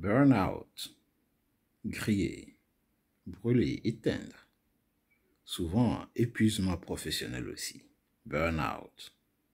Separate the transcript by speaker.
Speaker 1: Burnout, griller, brûler, éteindre. Souvent, épuisement professionnel aussi, Burnout.